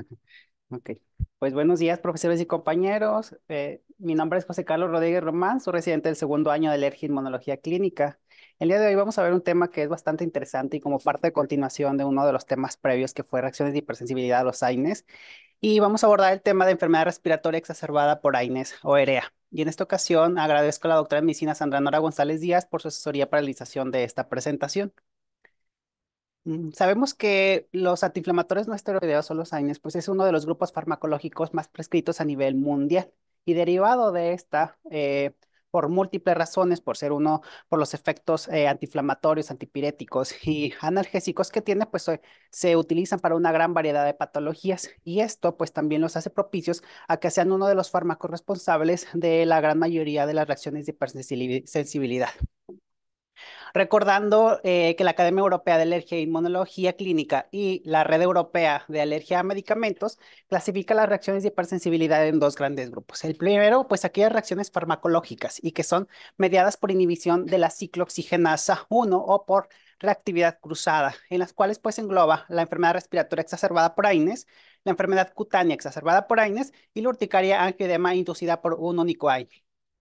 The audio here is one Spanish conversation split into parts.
ok. Pues buenos días, profesores y compañeros. Eh, mi nombre es José Carlos Rodríguez Román, soy residente del segundo año de alergia e inmunología clínica. El día de hoy vamos a ver un tema que es bastante interesante y como parte de continuación de uno de los temas previos que fue reacciones de hipersensibilidad a los AINES. Y vamos a abordar el tema de enfermedad respiratoria exacerbada por AINES o EREA. Y en esta ocasión agradezco a la doctora de medicina Sandra Nora González Díaz por su asesoría para la realización de esta presentación. Mm, sabemos que los antiinflamatorios no esteroideos o los AINES, pues es uno de los grupos farmacológicos más prescritos a nivel mundial y derivado de esta, eh, por múltiples razones, por ser uno, por los efectos eh, antiinflamatorios, antipiréticos y analgésicos que tiene, pues se utilizan para una gran variedad de patologías y esto pues también los hace propicios a que sean uno de los fármacos responsables de la gran mayoría de las reacciones de hipersensibilidad. Recordando eh, que la Academia Europea de Alergia e Inmunología Clínica y la Red Europea de Alergia a Medicamentos clasifica las reacciones de hipersensibilidad en dos grandes grupos. El primero, pues aquellas reacciones farmacológicas y que son mediadas por inhibición de la ciclooxigenasa 1 o por reactividad cruzada, en las cuales pues engloba la enfermedad respiratoria exacerbada por AINES, la enfermedad cutánea exacerbada por AINES y la urticaria angioedema inducida por un único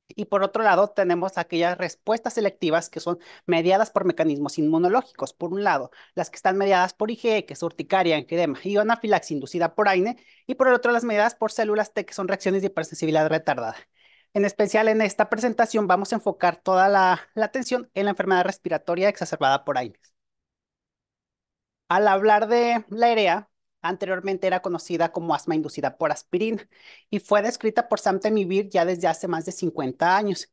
y por otro lado, tenemos aquellas respuestas selectivas que son mediadas por mecanismos inmunológicos. Por un lado, las que están mediadas por IgE, que es urticaria, enquedema y anafilaxia inducida por AINE. Y por el otro, las mediadas por células T, que son reacciones de hipersensibilidad retardada. En especial, en esta presentación vamos a enfocar toda la, atención en la enfermedad respiratoria exacerbada por AINE. Al hablar de la EREA, Anteriormente era conocida como asma inducida por aspirina y fue descrita por Samtemivir ya desde hace más de 50 años.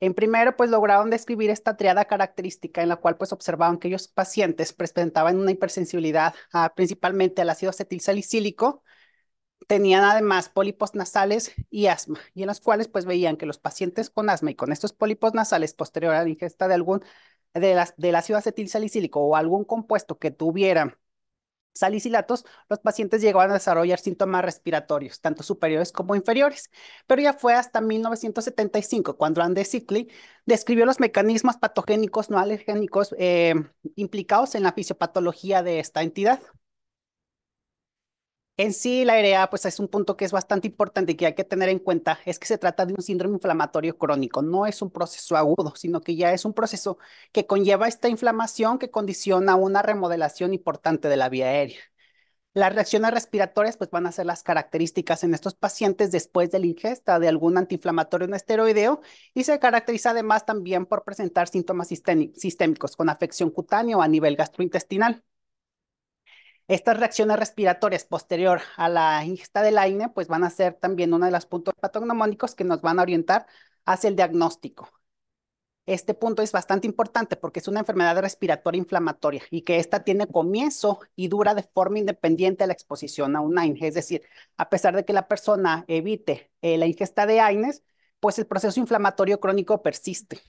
En primero, pues lograron describir esta triada característica en la cual pues observaban que ellos pacientes presentaban una hipersensibilidad principalmente al ácido acetilsalicílico, tenían además pólipos nasales y asma, y en los cuales pues veían que los pacientes con asma y con estos pólipos nasales posterior a la ingesta de algún de las, del ácido acetilsalicílico o algún compuesto que tuvieran salicilatos, los pacientes llegaban a desarrollar síntomas respiratorios, tanto superiores como inferiores. Pero ya fue hasta 1975 cuando Andy Sickley describió los mecanismos patogénicos no alergénicos eh, implicados en la fisiopatología de esta entidad. En sí, la AREA, pues es un punto que es bastante importante y que hay que tener en cuenta, es que se trata de un síndrome inflamatorio crónico, no es un proceso agudo, sino que ya es un proceso que conlleva esta inflamación que condiciona una remodelación importante de la vía aérea. Las reacciones respiratorias pues van a ser las características en estos pacientes después de la ingesta de algún antiinflamatorio no esteroideo y se caracteriza además también por presentar síntomas sistémicos con afección cutánea o a nivel gastrointestinal. Estas reacciones respiratorias posterior a la ingesta del AINE pues van a ser también uno de los puntos patognomónicos que nos van a orientar hacia el diagnóstico. Este punto es bastante importante porque es una enfermedad respiratoria inflamatoria y que esta tiene comienzo y dura de forma independiente a la exposición a un AINE. Es decir, a pesar de que la persona evite eh, la ingesta de AINES, pues el proceso inflamatorio crónico persiste.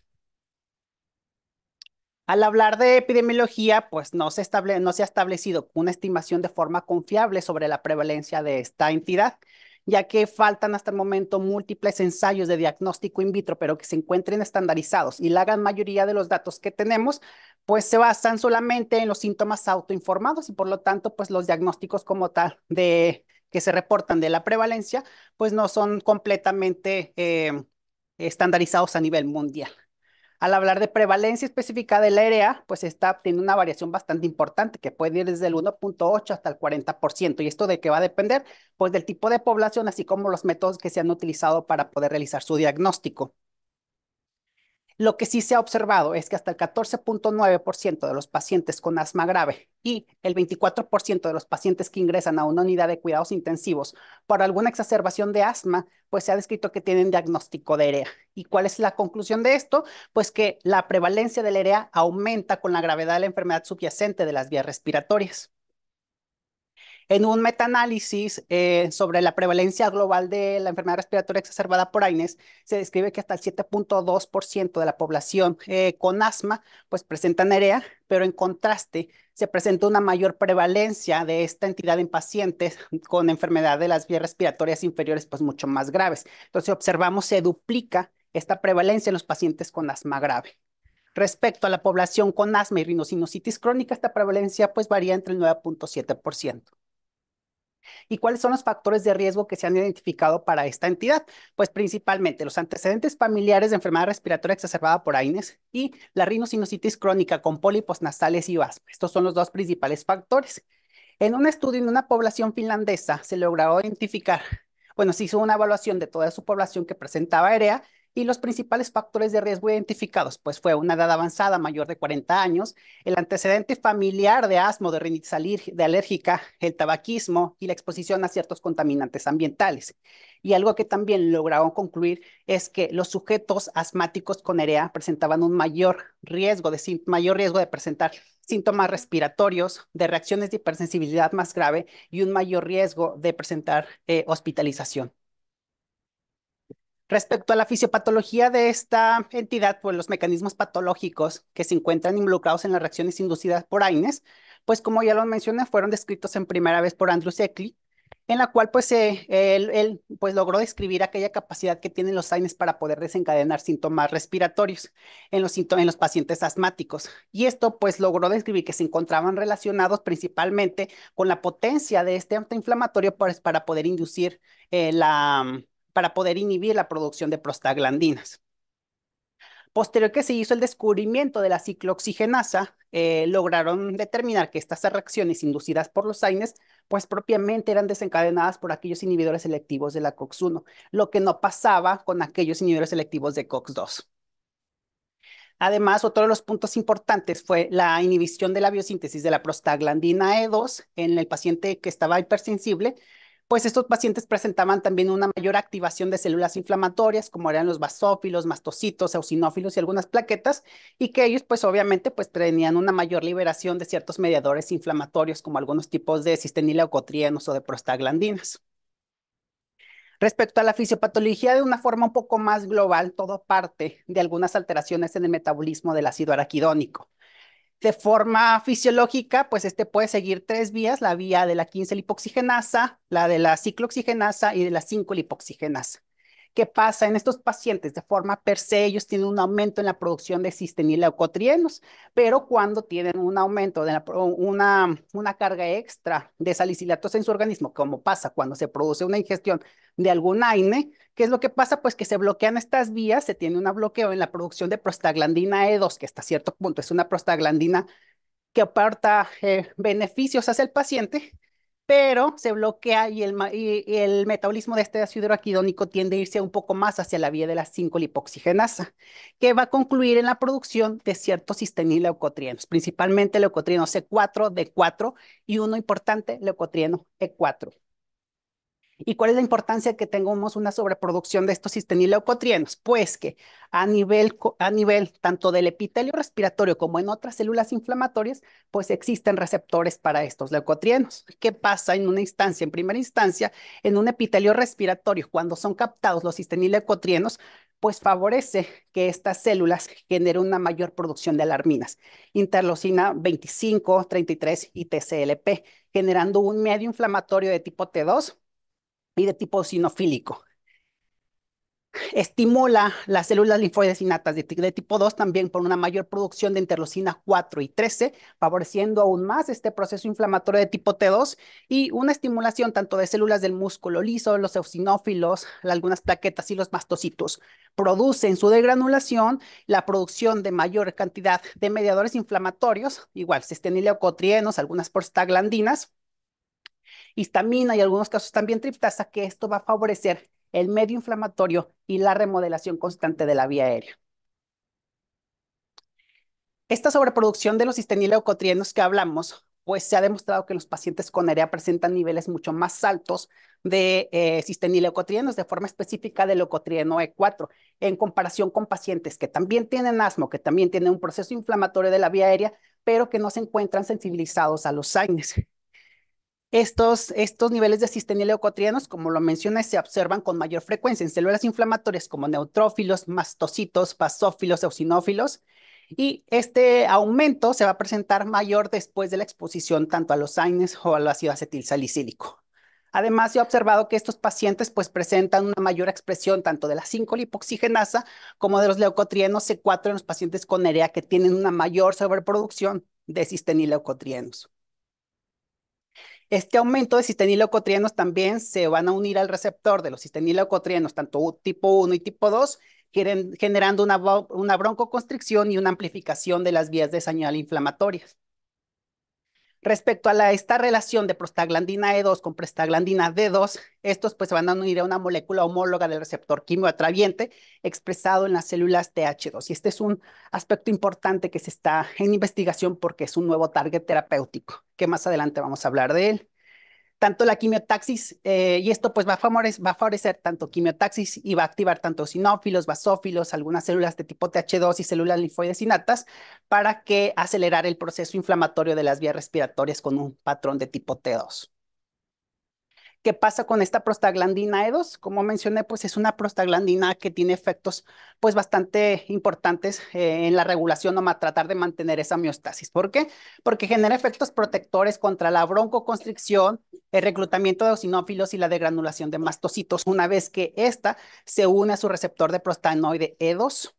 Al hablar de epidemiología, pues no se, ha establecido una estimación de forma confiable sobre la prevalencia de esta entidad, ya que faltan hasta el momento múltiples ensayos de diagnóstico in vitro, pero que se encuentren estandarizados y la gran mayoría de los datos que tenemos, pues se basan solamente en los síntomas autoinformados y por lo tanto, pues los diagnósticos como tal de que se reportan de la prevalencia, pues no son completamente eh, estandarizados a nivel mundial. Al hablar de prevalencia específica del área, pues está tiene una variación bastante importante que puede ir desde el 1.8 hasta el 40%. ¿Y esto de qué va a depender? Pues del tipo de población, así como los métodos que se han utilizado para poder realizar su diagnóstico. Lo que sí se ha observado es que hasta el 14.9% de los pacientes con asma grave y el 24% de los pacientes que ingresan a una unidad de cuidados intensivos por alguna exacerbación de asma, pues se ha descrito que tienen diagnóstico de EREA. ¿Y cuál es la conclusión de esto? Pues que la prevalencia del EREA aumenta con la gravedad de la enfermedad subyacente de las vías respiratorias. En un metaanálisis análisis eh, sobre la prevalencia global de la enfermedad respiratoria exacerbada por AINES, se describe que hasta el 7.2% de la población eh, con asma pues presenta nerea, pero en contraste se presenta una mayor prevalencia de esta entidad en pacientes con enfermedad de las vías respiratorias inferiores pues mucho más graves. Entonces observamos se duplica esta prevalencia en los pacientes con asma grave. Respecto a la población con asma y rinocinositis crónica, esta prevalencia pues varía entre el 9.7%. ¿Y cuáles son los factores de riesgo que se han identificado para esta entidad? Pues principalmente los antecedentes familiares de enfermedad respiratoria exacerbada por AINES y la rinocinositis crónica con pólipos nasales y vasp. Estos son los dos principales factores. En un estudio en una población finlandesa se logró identificar, bueno, se hizo una evaluación de toda su población que presentaba aérea. E y los principales factores de riesgo identificados, pues fue una edad avanzada mayor de 40 años, el antecedente familiar de asma de rinitis alérgica, el tabaquismo y la exposición a ciertos contaminantes ambientales. Y algo que también lograron concluir es que los sujetos asmáticos con EREA presentaban un mayor riesgo de, mayor riesgo de presentar síntomas respiratorios, de reacciones de hipersensibilidad más grave y un mayor riesgo de presentar eh, hospitalización. Respecto a la fisiopatología de esta entidad, pues los mecanismos patológicos que se encuentran involucrados en las reacciones inducidas por AINES, pues como ya lo mencioné, fueron descritos en primera vez por Andrew Seckley, en la cual pues eh, él, pues logró describir aquella capacidad que tienen los AINES para poder desencadenar síntomas respiratorios en los, en los pacientes asmáticos. Y esto pues logró describir que se encontraban relacionados principalmente con la potencia de este antiinflamatorio para, pues, para poder inducir eh, la para poder inhibir la producción de prostaglandinas. Posterior que se hizo el descubrimiento de la ciclooxigenasa, eh, lograron determinar que estas reacciones inducidas por los AINES, pues propiamente eran desencadenadas por aquellos inhibidores selectivos de la COX-1, lo que no pasaba con aquellos inhibidores selectivos de COX-2. Además, otro de los puntos importantes fue la inhibición de la biosíntesis de la prostaglandina E2 en el paciente que estaba hipersensible, pues estos pacientes presentaban también una mayor activación de células inflamatorias, como eran los basófilos, mastocitos, eosinófilos y algunas plaquetas, y que ellos pues obviamente pues tenían una mayor liberación de ciertos mediadores inflamatorios, como algunos tipos de cistenileucotrienos o de prostaglandinas. Respecto a la fisiopatología, de una forma un poco más global, todo parte de algunas alteraciones en el metabolismo del ácido araquidónico de forma fisiológica, pues este puede seguir tres vías, la vía de la 15 lipoxigenasa, la de la ciclooxigenasa y de la 5 lipoxigenasa. ¿Qué pasa? En estos pacientes, de forma per se, ellos tienen un aumento en la producción de eucotrienos, pero cuando tienen un aumento, de una, una carga extra de salicilatos en su organismo, como pasa cuando se produce una ingestión de algún AINE, ¿qué es lo que pasa? Pues que se bloquean estas vías, se tiene un bloqueo en la producción de prostaglandina E2, que hasta cierto punto es una prostaglandina que aporta eh, beneficios hacia el paciente, pero se bloquea y el, metabolismo de este ácido araquidónico tiende a irse un poco más hacia la vía de la 5-lipoxigenasa, que va a concluir en la producción de ciertos histeín principalmente leucotrieno C4, D4 y uno importante, leucotrieno E4. ¿Y cuál es la importancia que tengamos una sobreproducción de estos leucotrienos? Pues que a nivel, a nivel tanto del epitelio respiratorio como en otras células inflamatorias, pues existen receptores para estos leucotrienos. ¿Qué pasa en una instancia? En primera instancia, en un epitelio respiratorio, cuando son captados los leucotrienos, pues favorece que estas células generen una mayor producción de alarminas, interlocina 25, 33 y TCLP, generando un medio inflamatorio de tipo T2 y de tipo sinofílico. Estimula las células linfoides innatas de, de tipo 2 también por una mayor producción de interleucina 4 y 13, favoreciendo aún más este proceso inflamatorio de tipo T2 y una estimulación tanto de células del músculo liso, los eosinófilos, algunas plaquetas y los mastocitos. Produce en su degranulación la producción de mayor cantidad de mediadores inflamatorios, igual cestenileocotrienos, algunas prostaglandinas, histamina y algunos casos también triptasa, que esto va a favorecer el medio inflamatorio y la remodelación constante de la vía aérea. Esta sobreproducción de los histenileucotrienos que hablamos, pues se ha demostrado que los pacientes con EREA presentan niveles mucho más altos de eh, de forma específica del leucotrieno E4, en comparación con pacientes que también tienen asma, que también tienen un proceso inflamatorio de la vía aérea, pero que no se encuentran sensibilizados a los AINES. Estos, estos niveles de cistenil leucotrienos, como lo mencioné, se observan con mayor frecuencia en células inflamatorias como neutrófilos, mastocitos, basófilos, eosinófilos, y este aumento se va a presentar mayor después de la exposición tanto a los AINES o al ácido acetilsalicílico. Además, se ha observado que estos pacientes pues, presentan una mayor expresión tanto de la 5-lipoxigenasa como de los leucotrienos C4 en los pacientes con EREA que tienen una mayor sobreproducción de cistenil-leucotrienos. Este aumento de cistenilocotrienos también se van a unir al receptor de los cistenilocotrienos, tanto tipo 1 y tipo 2, generando una, broncoconstricción y una amplificación de las vías de señal inflamatorias. Respecto a esta relación de prostaglandina E2 con prostaglandina D2, estos pues van a unir a una molécula homóloga del receptor quimioatraviente expresado en las células TH2. Y este es un aspecto importante que se está en investigación porque es un nuevo target terapéutico, que más adelante vamos a hablar de él tanto la quimiotaxis, eh, y esto pues va a, favorecer, tanto quimiotaxis y va a activar tanto sinófilos, basófilos, algunas células de tipo TH2 y células linfoides innatas para que acelerar el proceso inflamatorio de las vías respiratorias con un patrón de tipo T2. ¿Qué pasa con esta prostaglandina E2? Como mencioné, pues es una prostaglandina que tiene efectos pues bastante importantes eh, en la regulación o tratar de mantener esa miostasis. ¿Por qué? Porque genera efectos protectores contra la broncoconstricción, el reclutamiento de osinófilos y la degranulación de mastocitos, una vez que ésta se une a su receptor de prostanoide E2.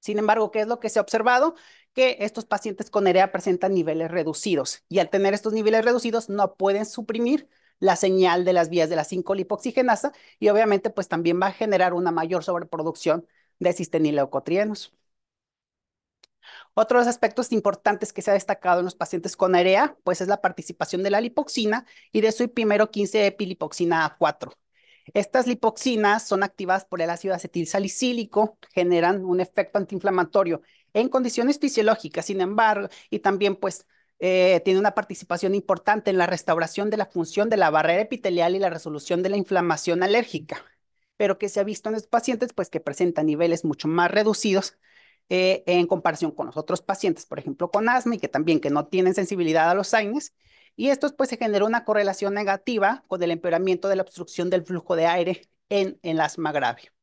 Sin embargo, ¿qué es lo que se ha observado? que estos pacientes con EREA presentan niveles reducidos y al tener estos niveles reducidos no pueden suprimir la señal de las vías de la 5-lipoxigenasa y obviamente pues también va a generar una mayor sobreproducción de cistenileucotrienos. Otro de los aspectos importantes que se ha destacado en los pacientes con AREA, pues es la participación de la lipoxina y de su primero 15 epilipoxina A4. Estas lipoxinas son activadas por el ácido acetilsalicílico, generan un efecto antiinflamatorio en condiciones fisiológicas, sin embargo, y también pues eh, tiene una participación importante en la restauración de la función de la barrera epitelial y la resolución de la inflamación alérgica, pero que se ha visto en los pacientes pues, que presentan niveles mucho más reducidos eh, en comparación con los otros pacientes, por ejemplo, con asma y que también que no tienen sensibilidad a los AINES. Y esto pues, se generó una correlación negativa con el empeoramiento de la obstrucción del flujo de aire en el asma grave.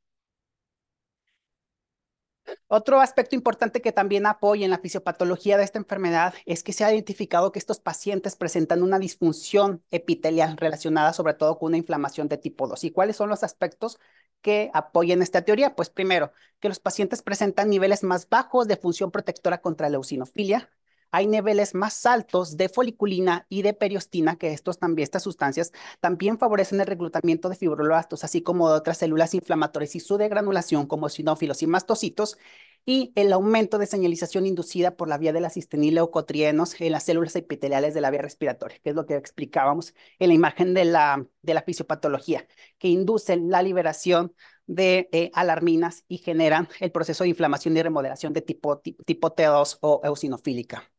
Otro aspecto importante que también apoya en la fisiopatología de esta enfermedad es que se ha identificado que estos pacientes presentan una disfunción epitelial relacionada sobre todo con una inflamación de tipo 2. ¿Y cuáles son los aspectos que apoyan esta teoría? Pues primero, que los pacientes presentan niveles más bajos de función protectora contra la eosinofilia, hay niveles más altos de foliculina y de periostina, que estos también, estas sustancias también favorecen el reclutamiento de fibroblastos, así como de otras células inflamatorias y su degranulación, como sinófilos y mastocitos, y el aumento de señalización inducida por la vía de la leucotrienos en las células epiteliales de la vía respiratoria, que es lo que explicábamos en la imagen de la, fisiopatología, que inducen la liberación de eh, alarminas y generan el proceso de inflamación y remodelación de tipo, tipo T2 o eosinofílica.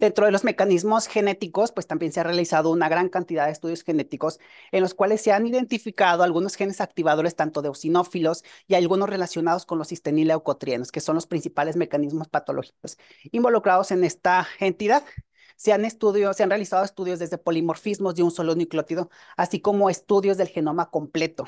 Dentro de los mecanismos genéticos, pues también se ha realizado una gran cantidad de estudios genéticos en los cuales se han identificado algunos genes activadores tanto de eosinófilos y algunos relacionados con los cistenileucotrienos, que son los principales mecanismos patológicos involucrados en esta entidad. Se han, se han realizado estudios desde polimorfismos de un solo nucleótido, así como estudios del genoma completo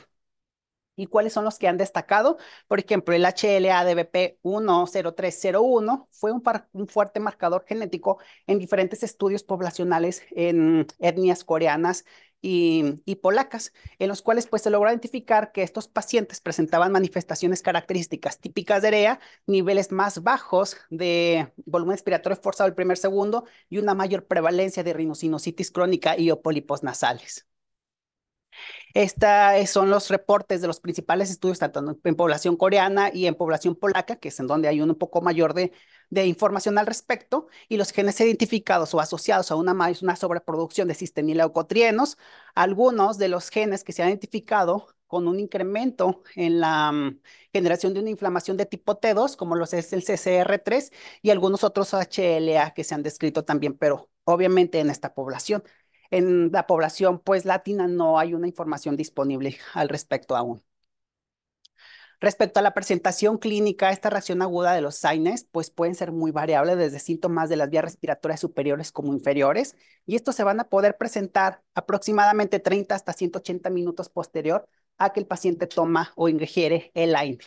y cuáles son los que han destacado. Por ejemplo, el HLA DBP 10301 fue un, fuerte marcador genético en diferentes estudios poblacionales en etnias coreanas y, polacas, en los cuales pues, se logró identificar que estos pacientes presentaban manifestaciones características típicas de EREA, niveles más bajos de volumen respiratorio forzado el primer segundo y una mayor prevalencia de rinocinositis crónica y o nasales. Estos eh, son los reportes de los principales estudios, tanto en población coreana y en población polaca, que es en donde hay un poco mayor de, información al respecto, y los genes identificados o asociados a una, una sobreproducción de cistenileucotrienos, algunos de los genes que se han identificado con un incremento en la mm, generación de una inflamación de tipo T2, como los es el CCR3 y algunos otros HLA que se han descrito también, pero obviamente en esta población en la población pues latina no hay una información disponible al respecto aún. Respecto a la presentación clínica, esta reacción aguda de los saines pues pueden ser muy variables desde síntomas de las vías respiratorias superiores como inferiores y estos se van a poder presentar aproximadamente 30 hasta 180 minutos posterior a que el paciente toma o ingiere el aire.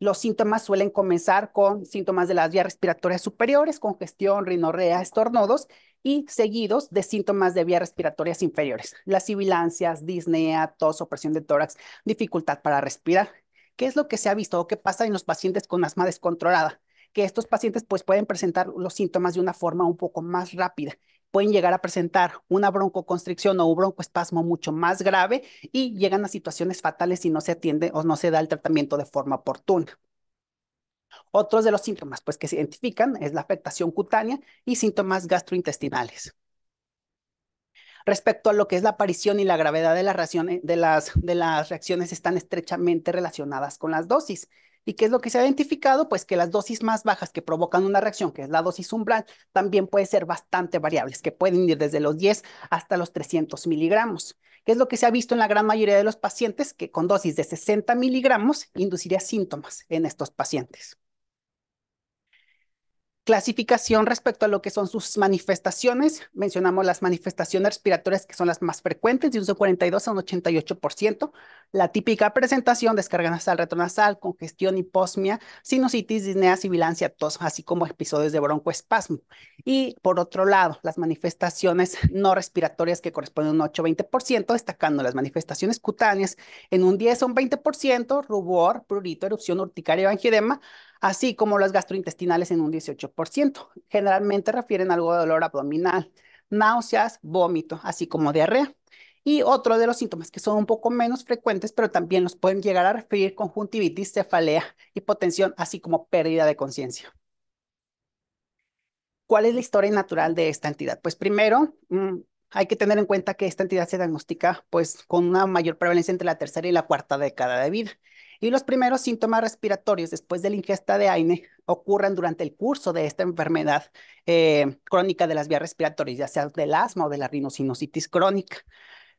Los síntomas suelen comenzar con síntomas de las vías respiratorias superiores, congestión, rinorrea, estornudos, y seguidos de síntomas de vías respiratorias inferiores, las sibilancias, disnea, tos, opresión de tórax, dificultad para respirar. ¿Qué es lo que se ha visto o qué pasa en los pacientes con asma descontrolada? Que estos pacientes pues pueden presentar los síntomas de una forma un poco más rápida. Pueden llegar a presentar una broncoconstricción o un broncoespasmo mucho más grave y llegan a situaciones fatales si no se atiende o no se da el tratamiento de forma oportuna. Otros de los síntomas pues, que se identifican es la afectación cutánea y síntomas gastrointestinales. Respecto a lo que es la aparición y la gravedad de las, reacciones, de las, reacciones están estrechamente relacionadas con las dosis. ¿Y qué es lo que se ha identificado? Pues que las dosis más bajas que provocan una reacción, que es la dosis umbral, también puede ser bastante variables, que pueden ir desde los 10 hasta los 300 miligramos. ¿Qué es lo que se ha visto en la gran mayoría de los pacientes? Que con dosis de 60 miligramos induciría síntomas en estos pacientes clasificación respecto a lo que son sus manifestaciones. Mencionamos las manifestaciones respiratorias que son las más frecuentes, de un 42 a un 88%. La típica presentación, descarga nasal, retronasal, congestión, hiposmia, sinusitis, disnea, sibilancia, tos, así como episodios de broncoespasmo. Y por otro lado, las manifestaciones no respiratorias que corresponden a un 8-20%, destacando las manifestaciones cutáneas en un 10 a un 20%, rubor, prurito, erupción, urticaria, angidema, así como los gastrointestinales en un 18%. Generalmente refieren algo de dolor abdominal, náuseas, vómito, así como diarrea. Y otro de los síntomas que son un poco menos frecuentes, pero también los pueden llegar a referir conjuntivitis, cefalea, hipotensión, así como pérdida de conciencia. ¿Cuál es la historia natural de esta entidad? Pues primero, mm, hay que tener en cuenta que esta entidad se diagnostica pues, con una mayor prevalencia entre la tercera y la cuarta década de vida y los primeros síntomas respiratorios después de la ingesta de AINE ocurren durante el curso de esta enfermedad eh, crónica de las vías respiratorias, ya sea del asma o de la rinocinositis crónica.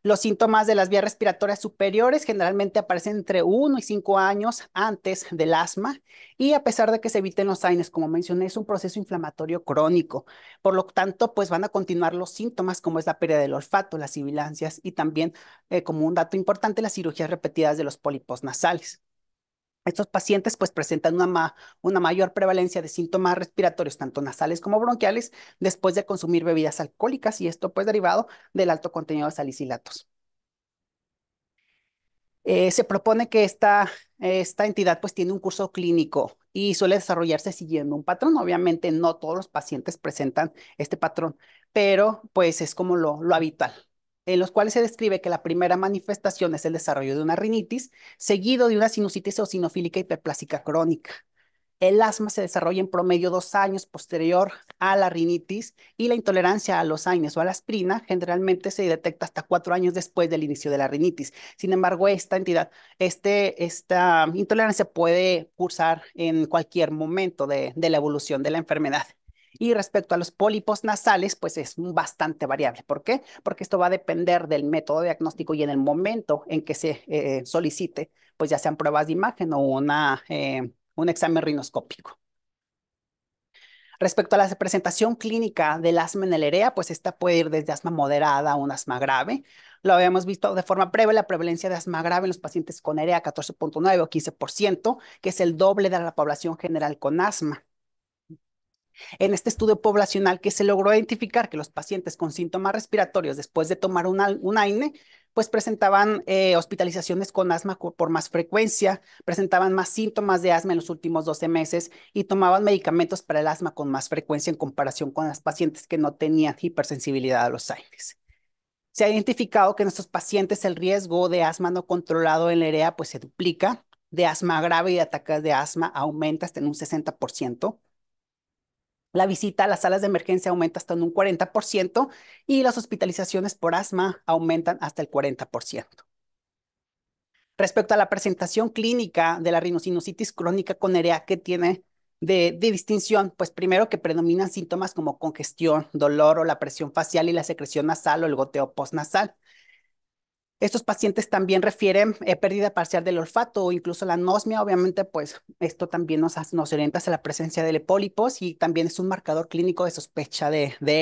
Los síntomas de las vías respiratorias superiores generalmente aparecen entre 1 y 5 años antes del asma y a pesar de que se eviten los AINES, como mencioné, es un proceso inflamatorio crónico. Por lo tanto, pues van a continuar los síntomas como es la pérdida del olfato, las sibilancias y también, eh, como un dato importante, las cirugías repetidas de los pólipos nasales. Estos pacientes pues presentan una, mayor prevalencia de síntomas respiratorios, tanto nasales como bronquiales, después de consumir bebidas alcohólicas y esto pues derivado del alto contenido de salicilatos. Eh, se propone que esta, entidad pues tiene un curso clínico y suele desarrollarse siguiendo un patrón. Obviamente no todos los pacientes presentan este patrón, pero pues es como lo habitual en los cuales se describe que la primera manifestación es el desarrollo de una rinitis, seguido de una sinusitis eosinofílica hiperplásica crónica. El asma se desarrolla en promedio dos años posterior a la rinitis y la intolerancia a los AINES o a la aspirina generalmente se detecta hasta cuatro años después del inicio de la rinitis. Sin embargo, esta entidad, este, esta intolerancia puede cursar en cualquier momento de la evolución de la enfermedad. Y respecto a los pólipos nasales, pues es bastante variable. ¿Por qué? Porque esto va a depender del método diagnóstico y en el momento en que se eh, solicite, pues ya sean pruebas de imagen o eh, un examen rinoscópico. Respecto a la presentación clínica del asma en el EREA, pues esta puede ir desde asma moderada a un asma grave. Lo habíamos visto de forma breve, la prevalencia de asma grave en los pacientes con EREA 14.9 o 15%, que es el doble de la población general con asma. En este estudio poblacional que se logró identificar que los pacientes con síntomas respiratorios después de tomar un, AINE, pues presentaban eh, hospitalizaciones con asma por más frecuencia, presentaban más síntomas de asma en los últimos 12 meses y tomaban medicamentos para el asma con más frecuencia en comparación con las pacientes que no tenían hipersensibilidad a los AINES. Se ha identificado que en estos pacientes el riesgo de asma no controlado en la EREA pues se duplica, de asma grave y de ataques de asma aumenta hasta en un 60%. La visita a las salas de emergencia aumenta hasta un 40% y las hospitalizaciones por asma aumentan hasta el 40%. Respecto a la presentación clínica de la rinosinusitis crónica con EREA, que tiene de, de, distinción? Pues primero que predominan síntomas como congestión, dolor o la presión facial y la secreción nasal o el goteo postnasal. Estos pacientes también refieren eh, pérdida parcial del olfato o incluso la anosmia. Obviamente, pues esto también nos, nos orienta hacia la presencia de epólipos y también es un marcador clínico de sospecha de, de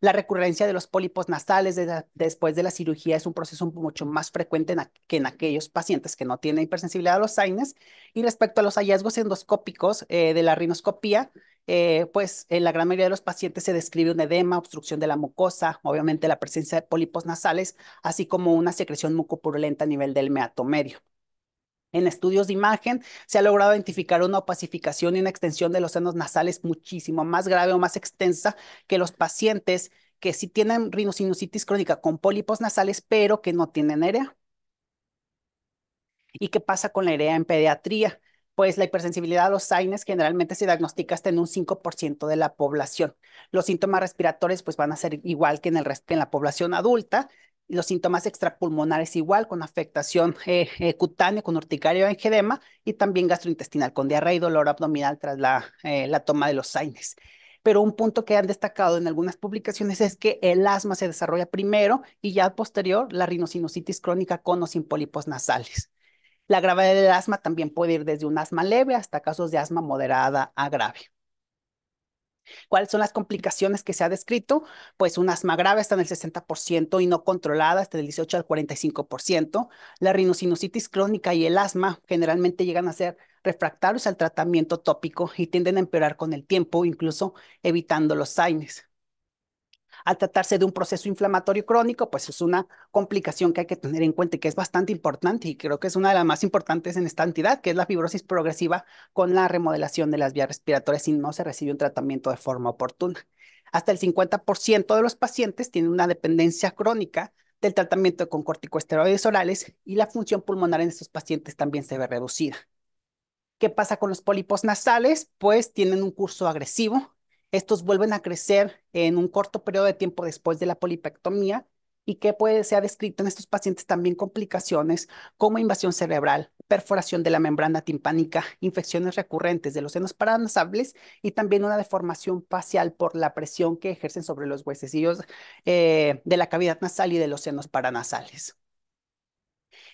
la recurrencia de los pólipos nasales después de la cirugía es un proceso mucho más frecuente que en aquellos pacientes que no tienen hipersensibilidad a los AINES. Y respecto a los hallazgos endoscópicos eh, de la rinoscopía, eh, pues en la gran mayoría de los pacientes se describe un edema, obstrucción de la mucosa, obviamente la presencia de pólipos nasales, así como una secreción mucopurulenta a nivel del meato medio. En estudios de imagen se ha logrado identificar una opacificación y una extensión de los senos nasales muchísimo más grave o más extensa que los pacientes que sí tienen rinosinusitis crónica con pólipos nasales, pero que no tienen EREA. ¿Y qué pasa con la EREA en pediatría? Pues la hipersensibilidad a los AINES generalmente se diagnostica hasta en un 5% de la población. Los síntomas respiratorios pues van a ser igual que en, el que en la población adulta los síntomas extrapulmonares igual, con afectación eh, eh, cutánea, con urticaria o angedema, y también gastrointestinal, con diarrea y dolor abdominal tras eh, la, toma de los AINES. Pero un punto que han destacado en algunas publicaciones es que el asma se desarrolla primero y ya posterior la rinosinusitis crónica con o sin pólipos nasales. La gravedad del asma también puede ir desde un asma leve hasta casos de asma moderada a grave. ¿Cuáles son las complicaciones que se ha descrito? Pues un asma grave está en el 60% y no controlada está del 18 al 45%. La rinocinositis crónica y el asma generalmente llegan a ser refractarios al tratamiento tópico y tienden a empeorar con el tiempo, incluso evitando los AINES. Al tratarse de un proceso inflamatorio crónico, pues es una complicación que hay que tener en cuenta y que es bastante importante y creo que es una de las más importantes en esta entidad, que es la fibrosis progresiva con la remodelación de las vías respiratorias si no se recibe un tratamiento de forma oportuna. Hasta el 50% de los pacientes tienen una dependencia crónica del tratamiento con corticosteroides orales y la función pulmonar en estos pacientes también se ve reducida. ¿Qué pasa con los pólipos nasales? Pues tienen un curso agresivo, estos vuelven a crecer en un corto periodo de tiempo después de la polipectomía y que puede, ser descrito en estos pacientes también complicaciones como invasión cerebral, perforación de la membrana timpánica, infecciones recurrentes de los senos paranasables y también una deformación facial por la presión que ejercen sobre los huesecillos eh, de la cavidad nasal y de los senos paranasales.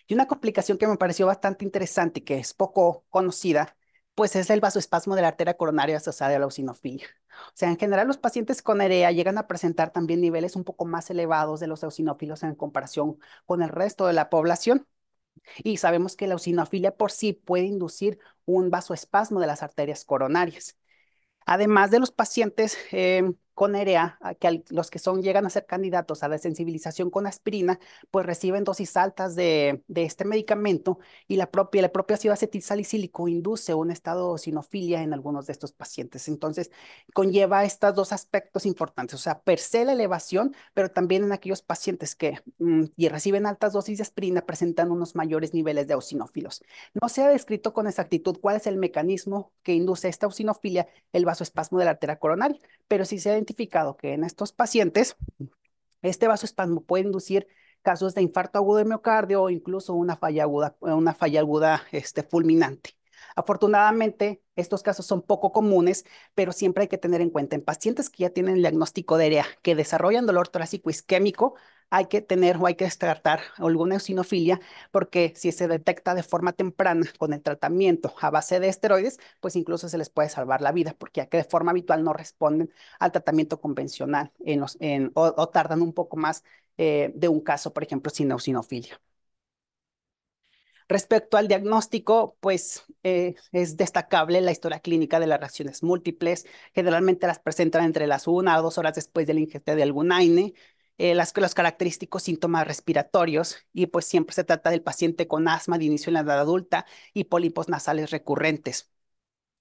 Y una complicación que me pareció bastante interesante y que es poco conocida pues es el vasoespasmo de la arteria coronaria asociada a la eosinofilia. O sea, en general los pacientes con EREA llegan a presentar también niveles un poco más elevados de los eosinófilos en comparación con el resto de la población. Y sabemos que la eosinofilia por sí puede inducir un vasoespasmo de las arterias coronarias. Además de los pacientes em, con EREA, que los que son, llegan a ser candidatos a la sensibilización con aspirina, pues reciben dosis altas de, este medicamento y la propia, la propia ácido acetilsalicílico induce un estado osinofilia en algunos de estos pacientes. Entonces, conlleva estos dos aspectos importantes, o sea, per se la elevación, pero también en aquellos pacientes que mm, y reciben altas dosis de aspirina presentan unos mayores niveles de eosinófilos. No se ha descrito con exactitud cuál es el mecanismo que induce esta eosinofilia, el vasoespasmo de la arteria coronaria, pero sí se ha que en estos pacientes este vasoespasmo puede inducir casos de infarto agudo de miocardio o incluso una falla aguda, una falla aguda este, fulminante. Afortunadamente, estos casos son poco comunes, pero siempre hay que tener en cuenta en pacientes que ya tienen el diagnóstico de EREA, e que desarrollan dolor torácico isquémico, hay que tener o hay que tratar alguna eosinofilia, porque si se detecta de forma temprana con el tratamiento a base de esteroides, pues incluso se les puede salvar la vida, porque ya que de forma habitual no responden al tratamiento convencional en los, o, tardan un poco más eh, de un caso, por ejemplo, sin eosinofilia. Respecto al diagnóstico, pues eh, es destacable la historia clínica de las reacciones múltiples. Generalmente las presentan entre las una o dos horas después del ingeste de algún AINE. Eh, las, los característicos síntomas respiratorios y pues siempre se trata del paciente con asma de inicio en la edad adulta y pólipos nasales recurrentes.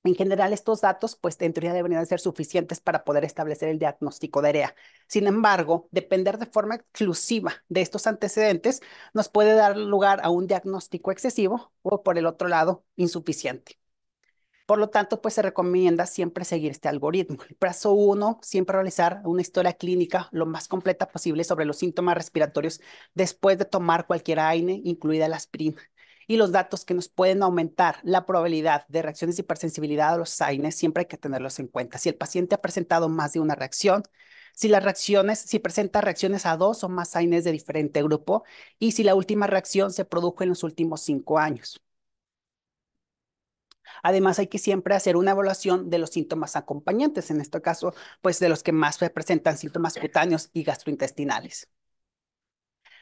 En general, estos datos, pues en teoría deberían ser suficientes para poder establecer el diagnóstico de EREA. E Sin embargo, depender de forma exclusiva de estos antecedentes nos puede dar lugar a un diagnóstico excesivo o, por el otro lado, insuficiente. Por lo tanto, pues se recomienda siempre seguir este algoritmo. El paso uno, siempre realizar una historia clínica lo más completa posible sobre los síntomas respiratorios después de tomar cualquier AINE, incluida la aspirina. Y los datos que nos pueden aumentar la probabilidad de reacciones de hipersensibilidad a los AINES siempre hay que tenerlos en cuenta. Si el paciente ha presentado más de una reacción, si las reacciones, si presenta reacciones a dos o más AINES de diferente grupo y si la última reacción se produjo en los últimos cinco años. Además, hay que siempre hacer una evaluación de los síntomas acompañantes, en este caso, pues de los que más representan síntomas cutáneos y gastrointestinales.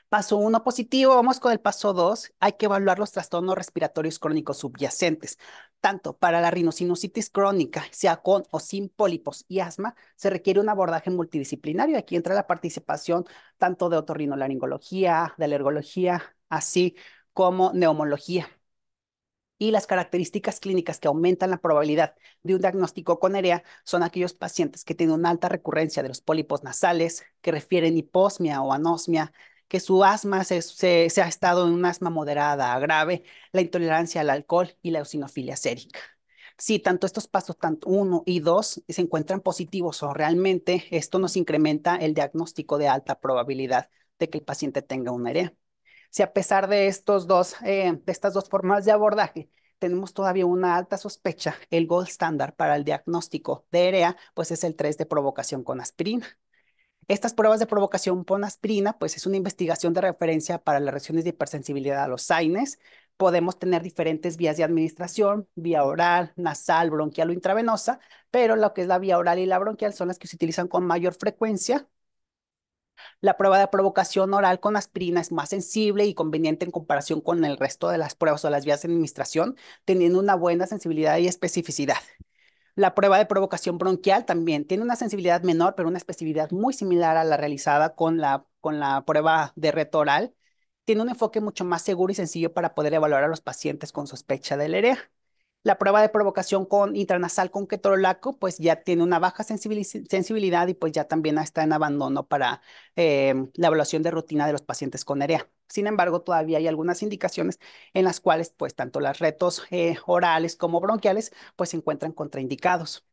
Paso 1 positivo, vamos con el paso 2. Hay que evaluar los trastornos respiratorios crónicos subyacentes. Tanto para la rinocinositis crónica, sea con o sin pólipos y asma, se requiere un abordaje multidisciplinario. Aquí entra la participación tanto de otorrinolaringología, de alergología, así como neumología y las características clínicas que aumentan la probabilidad de un diagnóstico con EREA son aquellos pacientes que tienen una alta recurrencia de los pólipos nasales, que refieren hiposmia o anosmia, que su asma se, ha estado en un asma moderada a grave, la intolerancia al alcohol y la eosinofilia sérica. Si tanto estos pasos, tanto uno y dos, se encuentran positivos o realmente esto nos incrementa el diagnóstico de alta probabilidad de que el paciente tenga una heria si a pesar de, estos dos, eh, estas dos formas de abordaje tenemos todavía una alta sospecha, el gold standard para el diagnóstico de EREA, pues es el 3 de provocación con aspirina. Estas pruebas de provocación con aspirina, pues es una investigación de referencia para las reacciones de hipersensibilidad a los AINES. Podemos tener diferentes vías de administración, vía oral, nasal, bronquial o intravenosa, pero lo que es la vía oral y la bronquial son las que se utilizan con mayor frecuencia la prueba de provocación oral con aspirina es más sensible y conveniente en comparación con el resto de las pruebas o las vías de administración, teniendo una buena sensibilidad y especificidad. La prueba de provocación bronquial también tiene una sensibilidad menor, pero una especificidad muy similar a la realizada con la, prueba de reto oral. Tiene un enfoque mucho más seguro y sencillo para poder evaluar a los pacientes con sospecha de EREA. La prueba de provocación con intranasal con ketorolaco, pues ya tiene una baja sensibilidad y pues ya también está en abandono para eh, la evaluación de rutina de los pacientes con EREA. Sin embargo, todavía hay algunas indicaciones en las cuales, pues, tanto las retos eh, orales como bronquiales, pues, se encuentran contraindicados.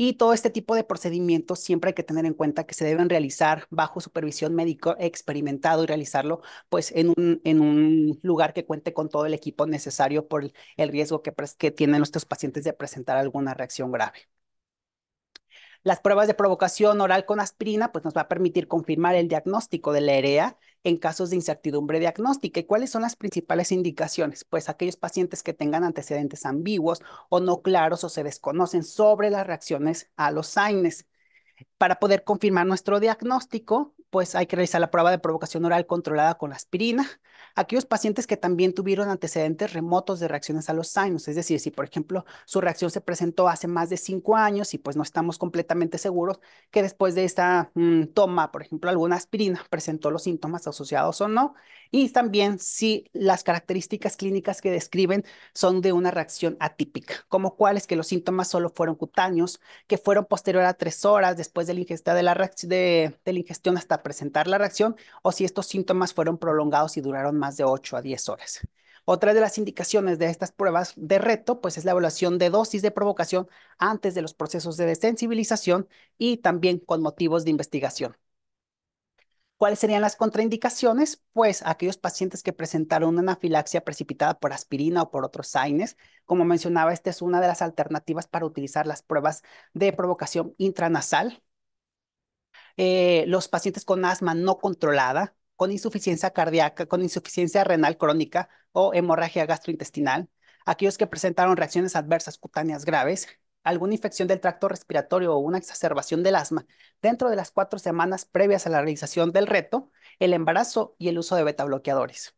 Y todo este tipo de procedimientos siempre hay que tener en cuenta que se deben realizar bajo supervisión médico experimentado y realizarlo pues en un, lugar que cuente con todo el equipo necesario por el riesgo que tienen nuestros pacientes de presentar alguna reacción grave. Las pruebas de provocación oral con aspirina pues, nos va a permitir confirmar el diagnóstico de la EREA en casos de incertidumbre diagnóstica. ¿Y cuáles son las principales indicaciones? Pues aquellos pacientes que tengan antecedentes ambiguos o no claros o se desconocen sobre las reacciones a los AINES. Para poder confirmar nuestro diagnóstico, pues hay que realizar la prueba de provocación oral controlada con aspirina, aquellos pacientes que también tuvieron antecedentes remotos de reacciones a los años es decir, si por ejemplo su reacción se presentó hace más de cinco años y pues no estamos completamente seguros que después de esta mm, toma, por ejemplo, alguna aspirina presentó los síntomas asociados o no, y también si las características clínicas que describen son de una reacción atípica, como cuáles que los síntomas solo fueron cutáneos, que fueron posterior a tres horas después de la ingesta de de la ingestión hasta presentar la reacción, o si estos síntomas fueron prolongados y duraron más de 8 a 10 horas. Otra de las indicaciones de estas pruebas de reto, pues es la evaluación de dosis de provocación antes de los procesos de desensibilización y también con motivos de investigación. ¿Cuáles serían las contraindicaciones? Pues aquellos pacientes que presentaron una anafilaxia precipitada por aspirina o por otros AINES. Como mencionaba, esta es una de las alternativas para utilizar las pruebas de provocación intranasal. Eh, los pacientes con asma no controlada, con insuficiencia cardíaca, con insuficiencia renal crónica o hemorragia gastrointestinal, aquellos que presentaron reacciones adversas cutáneas graves, alguna infección del tracto respiratorio o una exacerbación del asma dentro de las cuatro semanas previas a la realización del reto, el embarazo y el uso de betabloqueadores.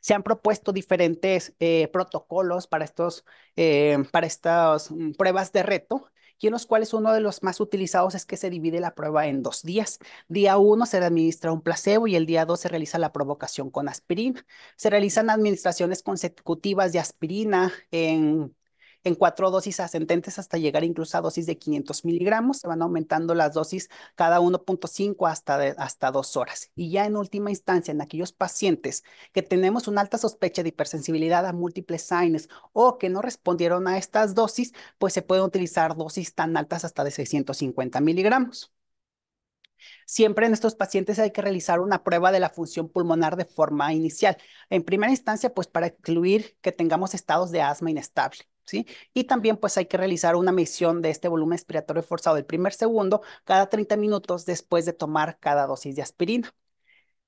Se han propuesto diferentes eh, protocolos para, estos, eh, para estas mm, pruebas de reto y en los cuales uno de los más utilizados es que se divide la prueba en dos días. Día uno se administra un placebo y el día dos se realiza la provocación con aspirina. Se realizan administraciones consecutivas de aspirina en en cuatro dosis ascendentes hasta llegar incluso a dosis de 500 miligramos. Se van aumentando las dosis cada 1.5 hasta, hasta dos horas. Y ya en última instancia, en aquellos pacientes que tenemos una alta sospecha de hipersensibilidad a múltiples signos o que no respondieron a estas dosis, pues se pueden utilizar dosis tan altas hasta de 650 miligramos. Siempre en estos pacientes hay que realizar una prueba de la función pulmonar de forma inicial. En primera instancia, pues para excluir que tengamos estados de asma inestable. ¿Sí? Y también pues hay que realizar una medición de este volumen expiratorio forzado del primer segundo cada 30 minutos después de tomar cada dosis de aspirina.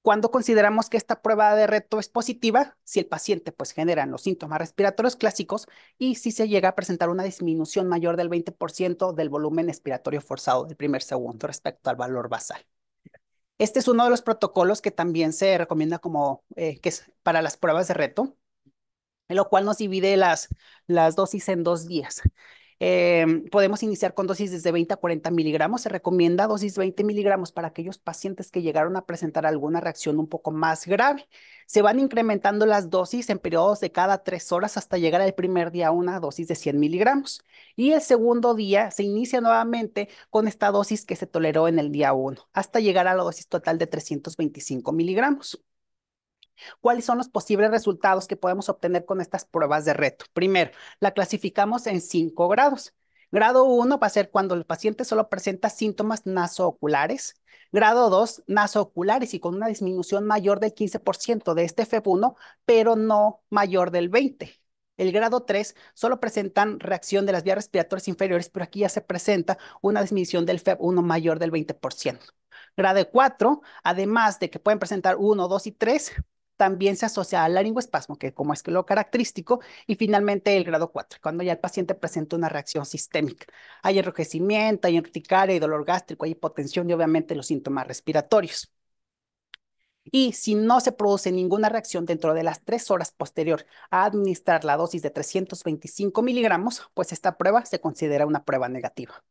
Cuando consideramos que esta prueba de reto es positiva, si el paciente pues genera los síntomas respiratorios clásicos y si se llega a presentar una disminución mayor del 20% del volumen expiratorio forzado del primer segundo respecto al valor basal. Este es uno de los protocolos que también se recomienda como eh, que es para las pruebas de reto en lo cual nos divide las, las dosis en dos días. Em, podemos iniciar con dosis desde 20 a 40 miligramos. Se recomienda dosis 20 miligramos para aquellos pacientes que llegaron a presentar alguna reacción un poco más grave. Se van incrementando las dosis en periodos de cada tres horas hasta llegar al primer día a una dosis de 100 miligramos. Y el segundo día se inicia nuevamente con esta dosis que se toleró en el día uno hasta llegar a la dosis total de 325 miligramos. ¿Cuáles son los posibles resultados que podemos obtener con estas pruebas de reto? Primero, la clasificamos en cinco grados. Grado 1 va a ser cuando el paciente solo presenta síntomas nasooculares. Grado 2, nasooculares y con una disminución mayor del 15% de este FEB1, pero no mayor del 20%. El grado 3 solo presentan reacción de las vías respiratorias inferiores, pero aquí ya se presenta una disminución del FEB1 mayor del 20%. Grado 4, además de que pueden presentar 1, 2 y 3, también se asocia al laringoespasmo, que como es lo característico, y finalmente el grado 4, cuando ya el paciente presenta una reacción sistémica. Hay enrojecimiento, hay urticaria, hay dolor gástrico, hay hipotensión y obviamente los síntomas respiratorios. Y si no se produce ninguna reacción dentro de las tres horas posterior a administrar la dosis de 325 miligramos, pues esta prueba se considera una prueba negativa.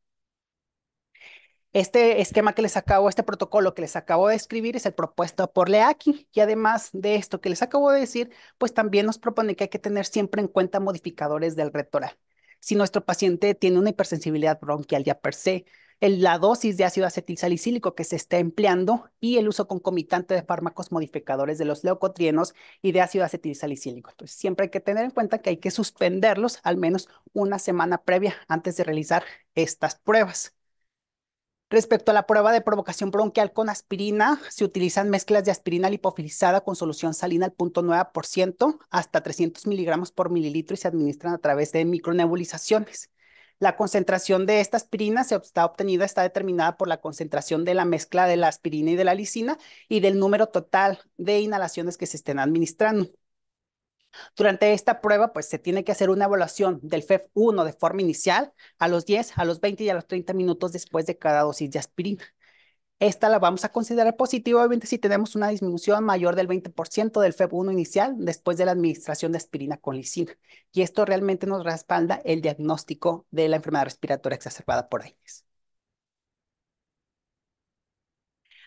Este esquema que les acabo, este protocolo que les acabo de escribir es el propuesto por Leaki y además de esto que les acabo de decir, pues también nos propone que hay que tener siempre en cuenta modificadores del retoral. Si nuestro paciente tiene una hipersensibilidad bronquial ya per se, la dosis de ácido acetilsalicílico que se está empleando y el uso concomitante de fármacos modificadores de los leucotrienos y de ácido acetilsalicílico. Entonces, siempre hay que tener en cuenta que hay que suspenderlos al menos una semana previa antes de realizar estas pruebas. Respecto a la prueba de provocación bronquial con aspirina, se utilizan mezclas de aspirina lipofilizada con solución salina al 0.9% hasta 300 miligramos por mililitro y se administran a través de micronebulizaciones. La concentración de esta aspirina se está obtenida está determinada por la concentración de la mezcla de la aspirina y de la lisina y del número total de inhalaciones que se estén administrando. Durante esta prueba, pues se tiene que hacer una evaluación del FEF1 de forma inicial a los 10, a los 20 y a los 30 minutos después de cada dosis de aspirina. Esta la vamos a considerar positiva, obviamente, si tenemos una disminución mayor del 20% del FEB1 inicial después de la administración de aspirina con lisina. Y esto realmente nos respalda el diagnóstico de la enfermedad respiratoria exacerbada por AINES.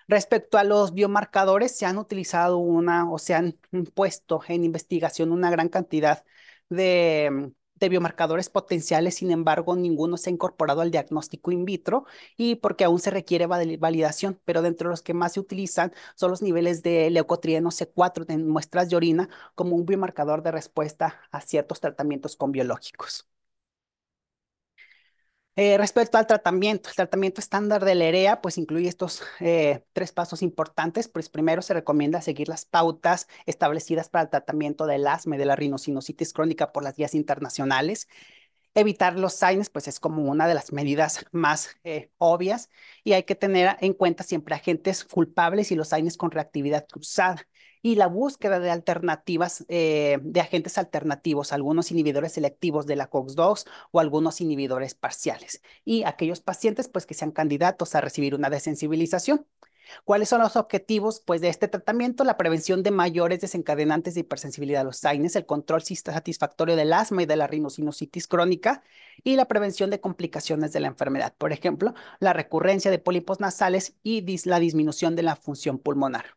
Respecto a los biomarcadores, se han utilizado una o se han puesto en investigación una gran cantidad de, biomarcadores potenciales, sin embargo, ninguno se ha incorporado al diagnóstico in vitro y porque aún se requiere validación, pero dentro de los que más se utilizan son los niveles de leucotrieno C4 en muestras de orina como un biomarcador de respuesta a ciertos tratamientos con biológicos. Eh, respecto al tratamiento, el tratamiento estándar de la EREA, pues incluye estos eh, tres pasos importantes. Pues primero se recomienda seguir las pautas establecidas para el tratamiento del asma y de la rinocinositis crónica por las guías internacionales. Evitar los AINES pues es como una de las medidas más eh, obvias y hay que tener en cuenta siempre agentes culpables y los signos con reactividad cruzada y la búsqueda de alternativas, eh, de agentes alternativos, algunos inhibidores selectivos de la COX-2 o algunos inhibidores parciales. Y aquellos pacientes pues, que sean candidatos a recibir una desensibilización. ¿Cuáles son los objetivos pues, de este tratamiento? La prevención de mayores desencadenantes de hipersensibilidad a los AINES, el control satisfactorio del asma y de la rinocinositis crónica y la prevención de complicaciones de la enfermedad, por ejemplo, la recurrencia de pólipos nasales y la disminución de la función pulmonar.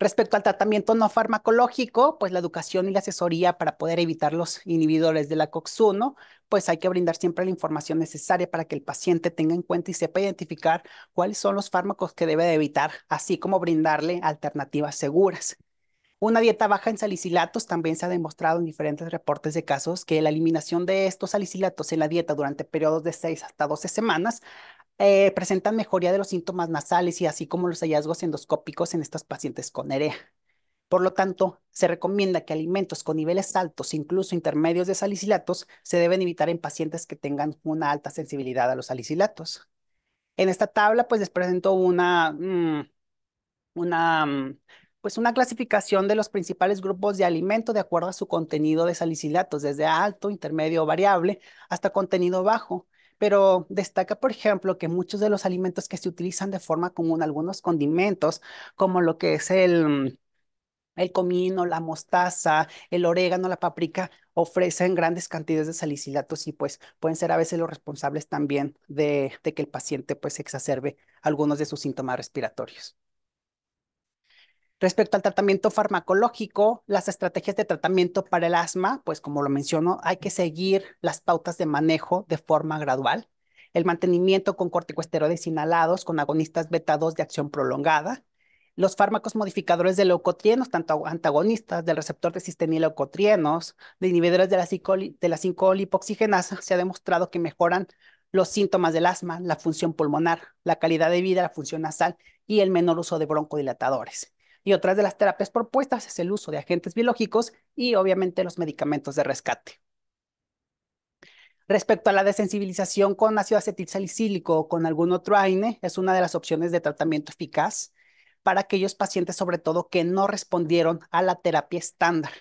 Respecto al tratamiento no farmacológico, pues la educación y la asesoría para poder evitar los inhibidores de la COX-1, pues hay que brindar siempre la información necesaria para que el paciente tenga en cuenta y sepa identificar cuáles son los fármacos que debe de evitar, así como brindarle alternativas seguras. Una dieta baja en salicilatos también se ha demostrado en diferentes reportes de casos que la eliminación de estos salicilatos en la dieta durante periodos de 6 hasta 12 semanas eh, presentan mejoría de los síntomas nasales y así como los hallazgos endoscópicos en estas pacientes con EREA. Por lo tanto, se recomienda que alimentos con niveles altos, incluso intermedios de salicilatos, se deben evitar en pacientes que tengan una alta sensibilidad a los salicilatos. En esta tabla, pues les presento una, mm, mm, pues, una clasificación de los principales grupos de alimento de acuerdo a su contenido de salicilatos, desde alto, intermedio, o variable, hasta contenido bajo pero destaca, por ejemplo, que muchos de los alimentos que se utilizan de forma común, algunos condimentos, como lo que es el, mm, el comino, la mostaza, el orégano, la paprika, ofrecen grandes cantidades de salicilatos y pues pueden ser a veces los responsables también de, de que el paciente pues exacerbe algunos de sus síntomas respiratorios. Respecto al tratamiento farmacológico, las estrategias de tratamiento para el asma, pues como lo menciono, hay que seguir las pautas de manejo de forma gradual. El mantenimiento con corticosteroides inhalados, con agonistas beta 2 de acción prolongada. Los fármacos modificadores de leucotrienos, tanto antagonistas del receptor de leucotrienos, de inhibidores de la, de la 5-lipoxigenasa, se ha demostrado que mejoran los síntomas del asma, la función pulmonar, la calidad de vida, la función nasal y el menor uso de broncodilatadores. Y otras de las terapias propuestas es el uso de agentes biológicos y obviamente los medicamentos de rescate. Respecto a la desensibilización con ácido salicílico o con algún otro AINE, es una de las opciones de tratamiento eficaz para aquellos pacientes, sobre todo, que no respondieron a la terapia estándar.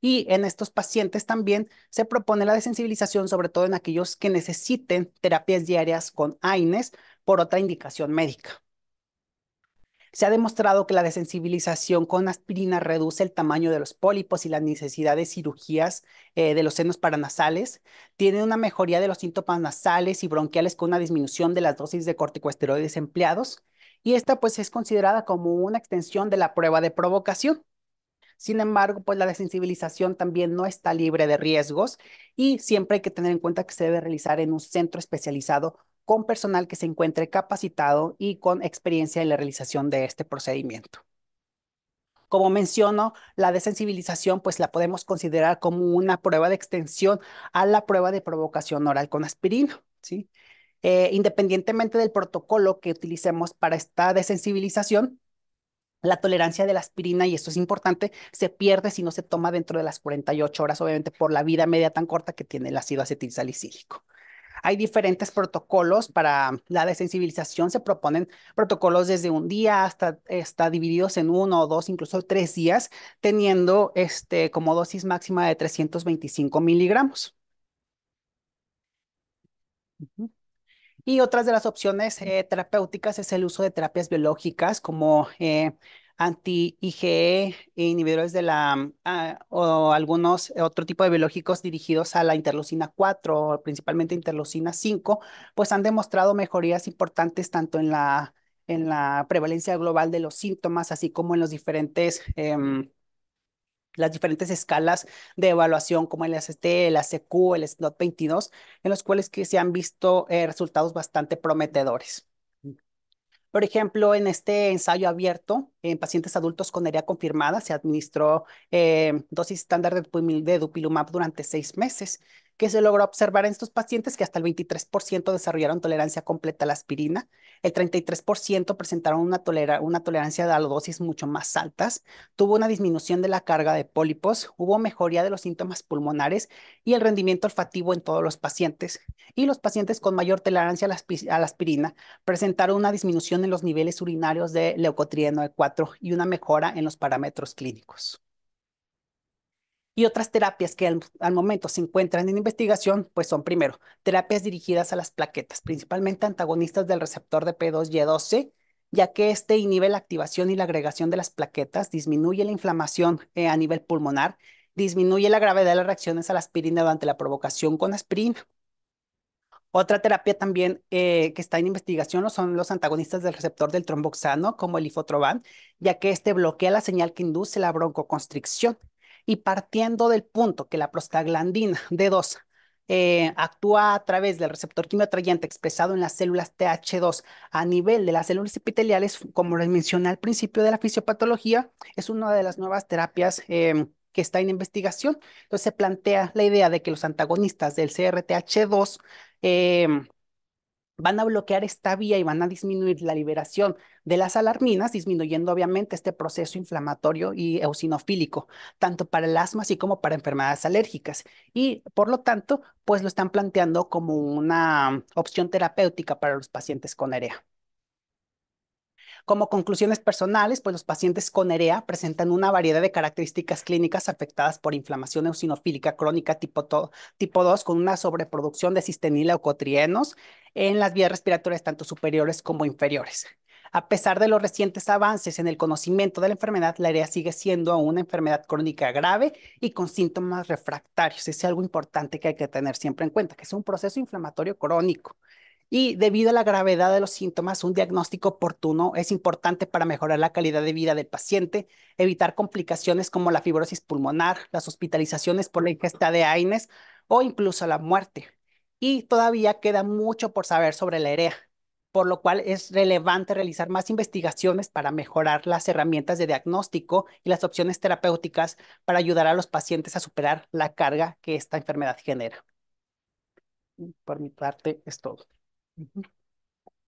Y en estos pacientes también se propone la desensibilización, sobre todo en aquellos que necesiten terapias diarias con AINES por otra indicación médica. Se ha demostrado que la desensibilización con aspirina reduce el tamaño de los pólipos y las necesidades de cirugías eh, de los senos paranasales. Tiene una mejoría de los síntomas nasales y bronquiales con una disminución de las dosis de corticosteroides empleados. Y esta pues es considerada como una extensión de la prueba de provocación. Sin embargo, pues la desensibilización también no está libre de riesgos y siempre hay que tener en cuenta que se debe realizar en un centro especializado con personal que se encuentre capacitado y con experiencia en la realización de este procedimiento. Como menciono, la desensibilización pues la podemos considerar como una prueba de extensión a la prueba de provocación oral con aspirina, ¿sí? Eh, independientemente del protocolo que utilicemos para esta desensibilización, la tolerancia de la aspirina, y esto es importante, se pierde si no se toma dentro de las 48 horas, obviamente por la vida media tan corta que tiene el ácido acetilsalicílico. Hay diferentes protocolos para la desensibilización. Se proponen protocolos desde un día hasta está divididos en uno o dos, incluso tres días, teniendo este, como dosis máxima de 325 miligramos. Y otras de las opciones eh, terapéuticas es el uso de terapias biológicas como eh, anti-IgE inhibidores de la, mm, ah, o algunos otro tipo de biológicos dirigidos a la interleucina 4, principalmente interlucina 5, pues han demostrado mejorías importantes tanto en la, en la prevalencia global de los síntomas, así como en los diferentes... Em, las diferentes escalas de evaluación como el ST el ACQ, el SNOT 22, en los cuales que se han visto eh, resultados bastante prometedores. Por ejemplo, en este ensayo abierto en pacientes adultos con herida confirmada se administró eh, dosis estándar de dupilumab durante seis meses que se logró observar en estos pacientes que hasta el 23% desarrollaron tolerancia completa a la aspirina, el 33% presentaron una, tolerancia a dosis mucho más altas, tuvo una disminución de la carga de pólipos, hubo mejoría de los síntomas pulmonares y el rendimiento olfativo en todos los pacientes. Y los pacientes con mayor tolerancia a la aspirina presentaron una disminución en los niveles urinarios de leucotrieno E4 y una mejora en los parámetros clínicos. Y otras terapias que al, momento se encuentran en investigación, pues son primero, terapias dirigidas a las plaquetas, principalmente antagonistas del receptor de P2Y12, ya que este inhibe la activación y la agregación de las plaquetas, disminuye la inflamación eh, a nivel pulmonar, disminuye la gravedad de las reacciones a la aspirina durante la provocación con aspirina. Otra terapia también eh, que está en investigación son los antagonistas del receptor del tromboxano, como el ifotroban, ya que este bloquea la señal que induce la broncoconstricción y partiendo del punto que la prostaglandina D2 eh, actúa a través del receptor quimiotrayente expresado en las células TH2 a nivel de las células epiteliales, como les mencioné al principio de la fisiopatología, es una de las nuevas terapias em, que está en investigación. Entonces se plantea la idea de que los antagonistas del CRTH2 van a bloquear esta vía y van a disminuir la liberación de las alarminas, disminuyendo obviamente este proceso inflamatorio y eosinofílico, tanto para el asma así como para enfermedades alérgicas. Y por lo tanto, pues lo están planteando como una opción terapéutica para los pacientes con AREA. E como conclusiones personales, pues los pacientes con EREA presentan una variedad de características clínicas afectadas por inflamación eosinofílica crónica tipo, tipo 2 con una sobreproducción de leucotrienos en las vías respiratorias tanto superiores como inferiores. A pesar de los recientes avances en el conocimiento de la enfermedad, la EREA sigue siendo una enfermedad crónica grave y con síntomas refractarios. Es algo importante que hay que tener siempre en cuenta, que es un proceso inflamatorio crónico y debido a la gravedad de los síntomas, un diagnóstico oportuno es importante para mejorar la calidad de vida del paciente, evitar complicaciones como la fibrosis pulmonar, las hospitalizaciones por la ingesta de AINES o incluso la muerte. Y todavía queda mucho por saber sobre la EREA, por lo cual es relevante realizar más investigaciones para mejorar las herramientas de diagnóstico y las opciones terapéuticas para ayudar a los pacientes a superar la carga que esta enfermedad genera. Por mi parte, es todo. Mm-hmm.